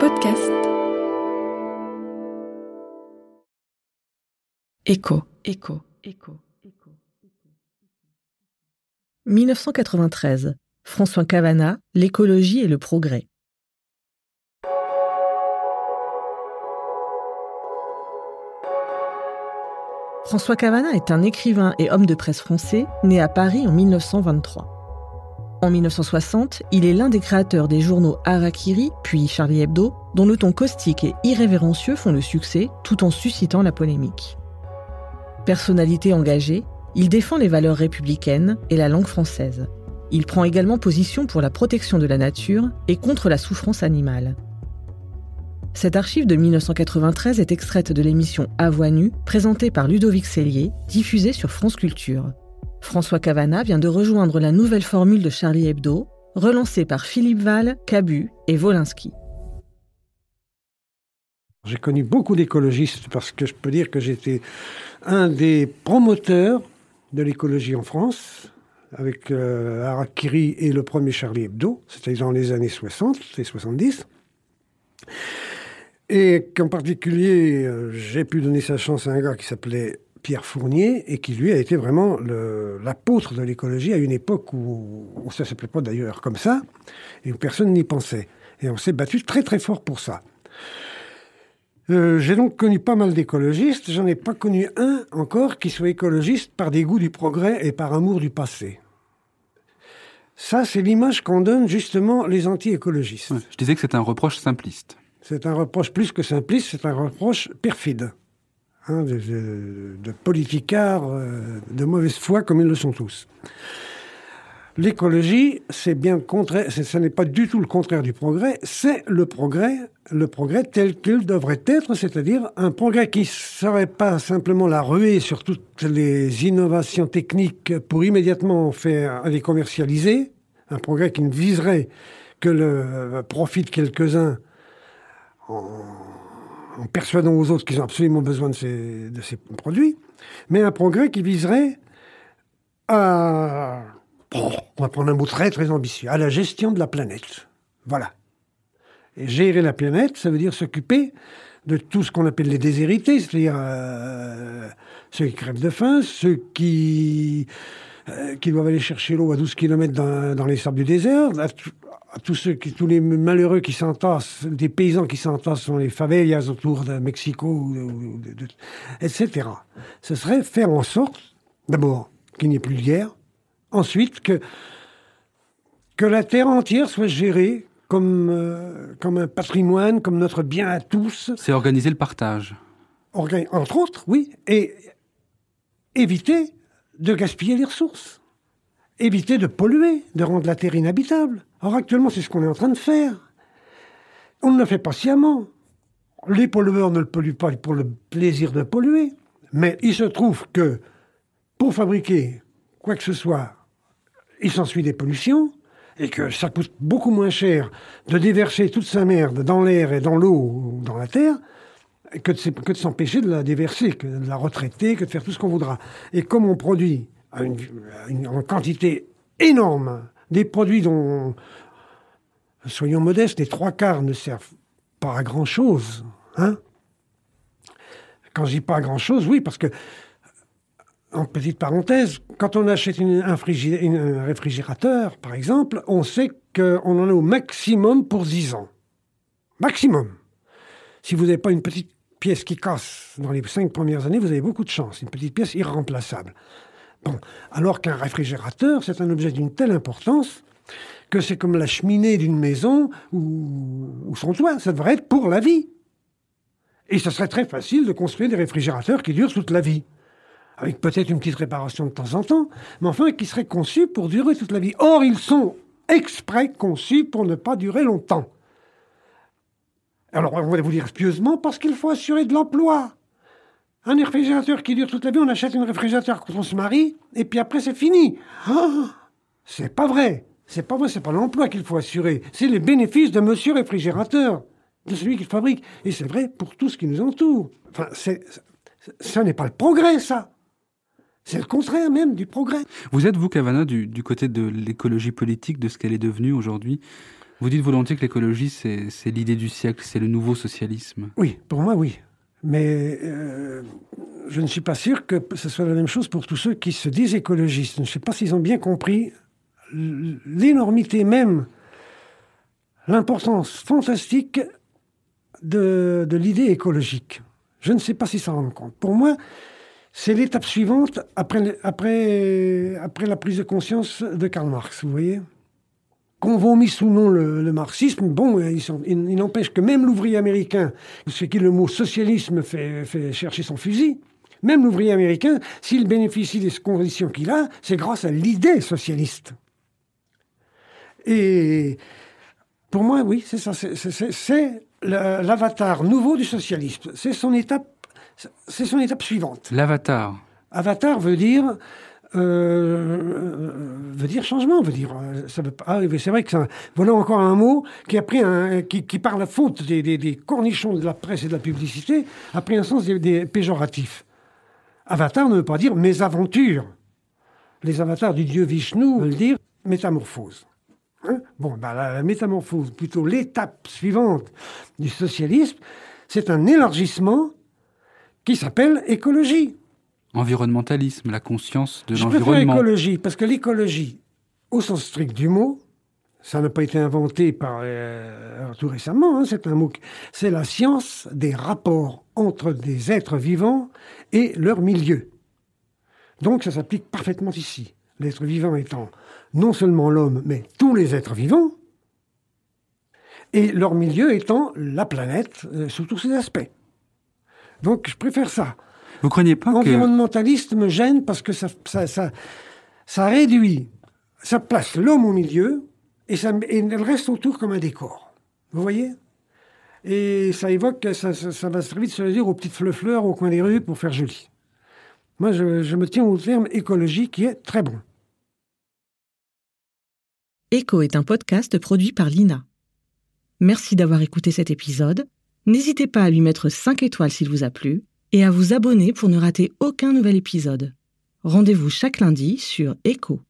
Podcast. Écho, écho, écho, écho. 1993. François Cavana, L'écologie et le progrès. François Cavana est un écrivain et homme de presse français né à Paris en 1923. En 1960, il est l'un des créateurs des journaux Harakiri, puis Charlie Hebdo, dont le ton caustique et irrévérencieux font le succès tout en suscitant la polémique. Personnalité engagée, il défend les valeurs républicaines et la langue française. Il prend également position pour la protection de la nature et contre la souffrance animale. Cette archive de 1993 est extraite de l'émission À nu, présentée par Ludovic Cellier, diffusée sur France Culture. François Cavana vient de rejoindre la nouvelle formule de Charlie Hebdo, relancée par Philippe Val, Cabu et Volinsky. J'ai connu beaucoup d'écologistes parce que je peux dire que j'étais un des promoteurs de l'écologie en France avec euh, et le premier Charlie Hebdo, c'était dans les années 60 et 70. Et qu'en particulier, euh, j'ai pu donner sa chance à un gars qui s'appelait Pierre Fournier, et qui lui a été vraiment l'apôtre de l'écologie à une époque où ça ne s'appelait pas d'ailleurs comme ça, et où personne n'y pensait. Et on s'est battu très très fort pour ça. Euh, j'ai donc connu pas mal d'écologistes, j'en ai pas connu un encore qui soit écologiste par dégoût du progrès et par amour du passé. Ça, c'est l'image qu'en donnent justement les anti-écologistes. je disais que c'est un reproche simpliste. C'est un reproche plus que simpliste, c'est un reproche perfide. Hein, de, politicards euh, de mauvaise foi comme ils le sont tous. L'écologie, c'est bien contraire, ce n'est pas du tout le contraire du progrès, c'est le progrès, le progrès tel qu'il devrait être, c'est-à-dire un progrès qui ne serait pas simplement la ruée sur toutes les innovations techniques pour immédiatement faire, les commercialiser, un progrès qui ne viserait que le profit de quelques-uns en en persuadant aux autres qu'ils ont absolument besoin de ces, produits, mais un progrès qui viserait à, on va prendre un mot très très ambitieux, à la gestion de la planète. Voilà. Et gérer la planète, ça veut dire s'occuper de tout ce qu'on appelle les déshérités, c'est-à-dire euh, ceux qui crèvent de faim, ceux qui, euh, qui doivent aller chercher l'eau à 12 km dans, dans les sables du désert, tous ceux tous les malheureux qui s'entassent, des paysans qui s'entassent dans les favelas autour de Mexico, etc. Ce serait faire en sorte, d'abord, qu'il n'y ait plus de guerre, ensuite que, que la terre entière soit gérée comme, euh, comme un patrimoine, comme notre bien à tous. C'est organiser le partage. Entre autres, oui, et éviter de gaspiller les ressources éviter de polluer, de rendre la terre inhabitable. Or, actuellement, c'est ce qu'on est en train de faire. On ne le fait pas sciemment. Les pollueurs ne le polluent pas pour le plaisir de polluer. Mais il se trouve que pour fabriquer quoi que ce soit, il s'ensuit des pollutions et que ça coûte beaucoup moins cher de déverser toute sa merde dans l'air et dans l'eau ou dans la terre que de, s'empêcher de la déverser, que de la retraiter, que de faire tout ce qu'on voudra. Et comme on produit à une, en quantité énorme. Des produits dont, soyons modestes, les trois quarts ne servent pas à grand-chose. Hein. quand je dis pas à grand-chose, oui, parce que, en petite parenthèse, quand on achète un, réfrigérateur, par exemple, on sait qu'on en a au maximum pour 10 ans. Maximum. Si vous n'avez pas une petite pièce qui casse dans les cinq premières années, vous avez beaucoup de chance. Une petite pièce irremplaçable. Bon. Alors qu'un réfrigérateur, c'est un objet d'une telle importance que c'est comme la cheminée d'une maison ou, son toit. Ça devrait être pour la vie. Et ce serait très facile de construire des réfrigérateurs qui durent toute la vie avec peut-être une petite réparation de temps en temps, mais enfin qui seraient conçus pour durer toute la vie. Or, ils sont exprès conçus pour ne pas durer longtemps. Alors, on va vous dire pieusement, parce qu'il faut assurer de l'emploi. Un réfrigérateur qui dure toute la vie, on achète un réfrigérateur quand on se marie, et puis après c'est fini. Ah, c'est pas vrai. C'est pas vrai, c'est pas l'emploi qu'il faut assurer, c'est les bénéfices de monsieur réfrigérateur, de celui qui fabrique. Et c'est vrai pour tout ce qui nous entoure. Enfin, c'est, ça n'est pas le progrès, ça. C'est le contraire même du progrès. Vous êtes, vous, Cavana, du côté de l'écologie politique, de ce qu'elle est devenue aujourd'hui. Vous dites volontiers que l'écologie, c'est l'idée du siècle, c'est le nouveau socialisme. Oui, pour moi, oui. Mais euh, je ne suis pas sûr que ce soit la même chose pour tous ceux qui se disent écologistes. Je ne sais pas s'ils ont bien compris l'énormité même, l'importance fantastique de, l'idée écologique. Je ne sais pas s'ils s'en rendent compte. Pour moi, c'est l'étape suivante après la prise de conscience de Karl Marx, vous voyez qu'on vomisse ou non le, marxisme, bon, euh, il, n'empêche que même l'ouvrier américain, ce qui le mot socialisme fait, fait chercher son fusil, même l'ouvrier américain, s'il bénéficie des conditions qu'il a, c'est grâce à l'idée socialiste. Et pour moi, oui, c'est ça, c'est l'avatar nouveau du socialisme. C'est son étape, c'est son étape suivante. L'avatar. Avatar veut dire euh, veut dire changement, veut dire euh, ça veut pas arriver. Ah c'est vrai que ça, voilà encore un mot qui a pris qui, par la faute des, cornichons de la presse et de la publicité a pris un sens des, Avatar ne veut pas dire mésaventure Les avatars du dieu Vishnu veulent dire métamorphose. Hein. bon, bah, la métamorphose, plutôt l'étape suivante du socialisme, c'est un élargissement qui s'appelle écologie environnementalisme, la conscience de l'environnement. écologie, parce que l'écologie, au sens strict du mot, ça n'a pas été inventé par, euh, tout récemment, hein, c'est un mot. C'est la science des rapports entre des êtres vivants et leur milieu. Donc ça s'applique parfaitement ici. L'être vivant étant non seulement l'homme, mais tous les êtres vivants, et leur milieu étant la planète euh, sous tous ses aspects. Donc je préfère ça vous croyez pas que me gêne parce que ça, ça, réduit, ça place l'homme au milieu et, ça, elle reste autour comme un décor. Vous voyez Et ça évoque, ça, ça, va très vite se dire aux petites fleurs au coin des rues pour faire joli. Moi, je, me tiens au terme écologie qui est très bon. Eco est un podcast produit par l'INA. Merci d'avoir écouté cet épisode. N'hésitez pas à lui mettre 5 étoiles s'il vous a plu et à vous abonner pour ne rater aucun nouvel épisode. Rendez-vous chaque lundi sur ECHO.